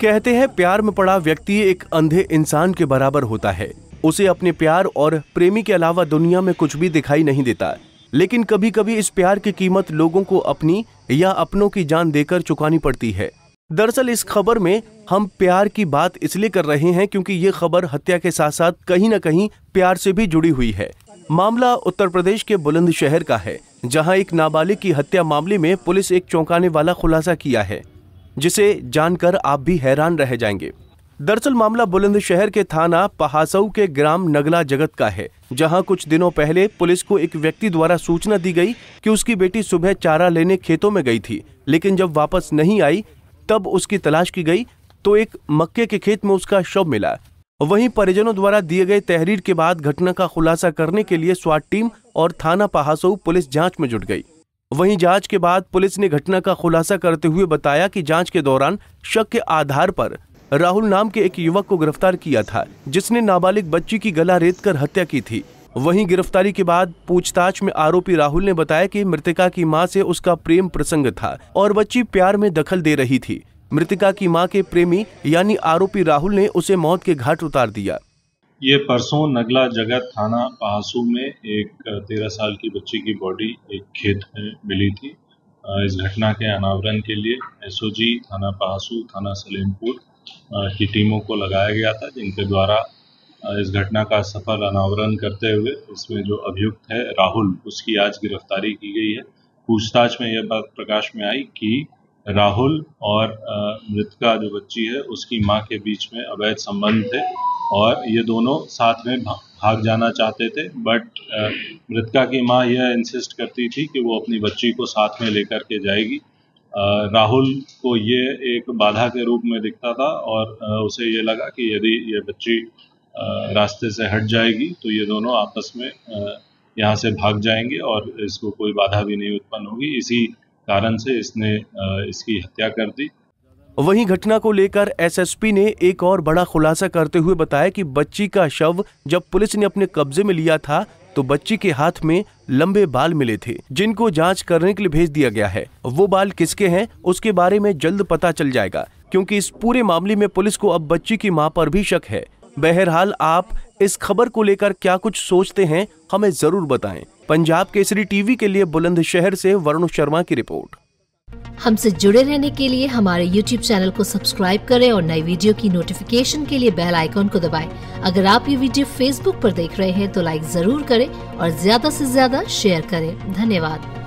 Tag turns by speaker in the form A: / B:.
A: कहते हैं प्यार में पड़ा व्यक्ति एक अंधे इंसान के बराबर होता है उसे अपने प्यार और प्रेमी के अलावा दुनिया में कुछ भी दिखाई नहीं देता लेकिन कभी कभी इस प्यार की कीमत लोगों को अपनी या अपनों की जान देकर चुकानी पड़ती है दरअसल इस खबर में हम प्यार की बात इसलिए कर रहे हैं क्योंकि ये खबर हत्या के साथ साथ कहीं ना कहीं प्यार से भी जुड़ी हुई है मामला उत्तर प्रदेश के बुलंदशहर का है जहां एक नाबालिग की हत्या मामले में पुलिस एक चौंकाने वाला खुलासा किया है जिसे जानकर आप भी हैरान रह जाएंगे दरअसल मामला बुलंदशहर के थाना पहासऊ के ग्राम नगला जगत का है जहां कुछ दिनों पहले पुलिस को एक व्यक्ति द्वारा सूचना दी गई कि उसकी बेटी सुबह चारा लेने खेतों में गई थी लेकिन जब वापस नहीं आई तब उसकी तलाश की गई तो एक मक्के के खेत में उसका शव मिला वहीं परिजनों द्वारा दिए गए तहरीर के बाद घटना का खुलासा करने के लिए स्वाट टीम और थाना पहासऊ पुलिस जाँच में जुट गई वहीं जांच के बाद पुलिस ने घटना का खुलासा करते हुए बताया कि जांच के दौरान शक के आधार पर राहुल नाम के एक युवक को गिरफ्तार किया था जिसने नाबालिग बच्ची की गला रेत कर हत्या की थी वहीं गिरफ्तारी के बाद पूछताछ में आरोपी राहुल ने बताया कि मृतिका की मां से उसका प्रेम प्रसंग था और बच्ची प्यार में दखल दे रही थी मृतिका की मां के प्रेमी यानी आरोपी राहुल ने उसे मौत के घाट उतार दिया ये परसों नगला जगत
B: थाना पहासू में एक तेरह साल की बच्ची की बॉडी एक खेत में मिली थी इस घटना के अनावरण के लिए एसओजी थाना पहासू थाना सलेमपुर की टीमों को लगाया गया था जिनके द्वारा इस घटना का सफल अनावरण करते हुए इसमें जो अभियुक्त है राहुल उसकी आज गिरफ्तारी की गई है पूछताछ में यह बात प्रकाश में आई कि राहुल और मृतका जो बच्ची है उसकी माँ के बीच में अवैध संबंध थे और ये दोनों साथ में भाग जाना चाहते थे बट मृतका की माँ यह इंसिस्ट करती थी कि वो अपनी बच्ची को साथ में लेकर के जाएगी राहुल को ये एक बाधा के रूप में दिखता था और उसे ये लगा कि यदि ये बच्ची रास्ते से हट जाएगी तो ये दोनों आपस में यहाँ से भाग जाएंगे और इसको कोई बाधा भी नहीं उत्पन्न होगी इसी
A: कारण से इसने इसकी हत्या कर दी वहीं घटना को लेकर एसएसपी ने एक और बड़ा खुलासा करते हुए बताया कि बच्ची का शव जब पुलिस ने अपने कब्जे में लिया था तो बच्ची के हाथ में लंबे बाल मिले थे जिनको जांच करने के लिए भेज दिया गया है वो बाल किसके हैं उसके बारे में जल्द पता चल जाएगा क्योंकि इस पूरे मामले में पुलिस को अब बच्ची की मां पर भी शक है बहरहाल आप इस खबर को लेकर क्या कुछ सोचते हैं हमें जरूर बताएं पंजाब केसरी टीवी के लिए बुलंदशहर से वरुण शर्मा की रिपोर्ट हमसे जुड़े रहने के लिए हमारे YouTube चैनल को सब्सक्राइब करें और नई वीडियो की नोटिफिकेशन के लिए बेल आइकॉन को दबाएं। अगर आप ये वीडियो Facebook पर देख रहे हैं तो लाइक जरूर करें और ज्यादा से ज्यादा शेयर करें धन्यवाद